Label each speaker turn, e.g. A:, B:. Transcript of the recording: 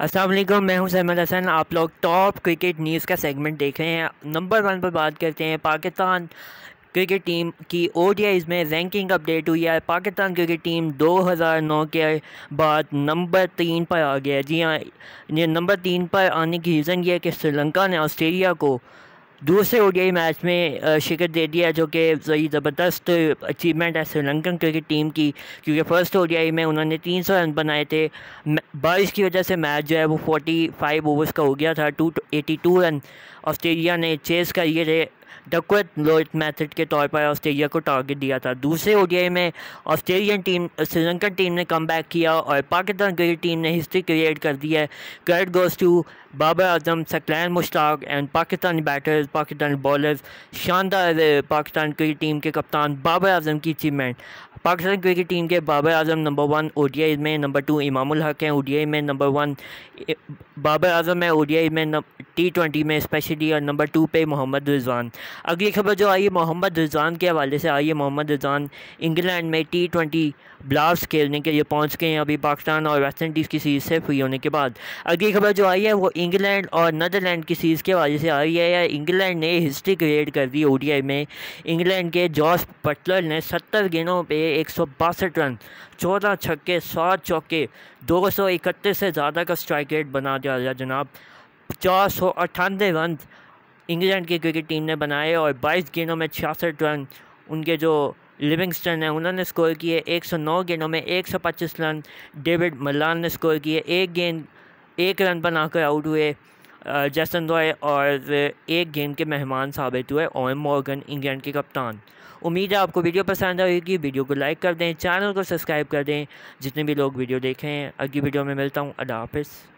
A: असलम मैं हूं सहमद हसन आप लोग टॉप क्रिकेट न्यूज़ का सेगमेंट देख रहे हैं नंबर वन पर बात करते हैं पाकिस्तान क्रिकेट टीम की ओ में रैंकिंग अपडेट हुई है पाकिस्तान क्रिकेट टीम 2009 के बाद नंबर तीन पर आ गया जी हाँ ये नंबर तीन पर आने की रीज़न ये है कि श्रीलंका ने ऑस्ट्रेलिया को दूसरे ओडीआई मैच में शिकस्त दे दिया जो कि वही ज़बरदस्त अचीवमेंट है श्रीलंकन क्रिकेट टीम की क्योंकि फर्स्ट ओ में उन्होंने 300 रन बनाए थे बारिश की वजह से मैच जो है वो 45 ओवर्स का हो गया था 282 रन ऑस्ट्रेलिया ने चेस कर लिए थे डकवर्थ लोइड मैथड के तौर पर ऑस्ट्रेलिया को टारगेट दिया था दूसरे ओडीआई में ऑस्ट्रेलियन टीम श्रीलंकन टीम ने कम किया और पाकिस्तान क्रिकेट टीम ने हिस्ट्री क्रिएट कर दी है credit goes to Babar Azam Saqlain Mushtaq and Pakistani batters Pakistani bowlers शानदार पाकिस्तान क्रिकेट टीम के कप्तान बाबर आजम की अचीवमेंट पाकिस्तान क्रिकेट टीम के बाबर आजम नंबर वन ओ में नंबर टू इमामुल हक हैं ओ में नंबर वन बाबर आजम है ओ में टी ट्वेंटी में स्पेशली और नंबर टू पे मोहम्मद रिजवान अगली खबर जो आई है मोहम्मद रिजवान के हवाले से आई है मोहम्मद रिजवान इंग्लैंड में टी ट्वेंटी ब्लास्ट खेलने के लिए पहुंच गए हैं अभी पाकिस्तान और वेस्ट इंडीज़ की सीरीज़ से फ्री होने के बाद अगली खबर जो आई है वो इंग्लैंड और नदरलैंड की सीरीज़ के हवाले से आई है या इंग्लैंड ने हिस्ट्री क्रिएट कर दी ओ में इंग्लैंड के जॉर्ज बटलर ने सत्तर गेंदों पर एक रन चौदह छक्के सात चौके दो सौ से ज़्यादा का स्ट्राइक रेट बना दिया जनाब चार सौ अट्ठानवे रन इंग्लैंड की क्रिकेट टीम ने बनाए और बाईस गेंदों में छियासठ रन उनके जो लिविंगस्टन है उन्होंने स्कोर किए 109 गेंदों में 125 रन डेविड मल्लान ने स्कोर किए एक गेंद एक रन बनाकर आउट हुए जैसन रॉय और एक गेंद के मेहमान साबित हुए ओम मॉर्गन इंग्लैंड के कप्तान उम्मीद है आपको वीडियो पसंद आएगी वीडियो को लाइक कर दें चैनल को सब्सक्राइब कर दें जितने भी लोग वीडियो देखें अगली वीडियो में मिलता हूँ अदाफ़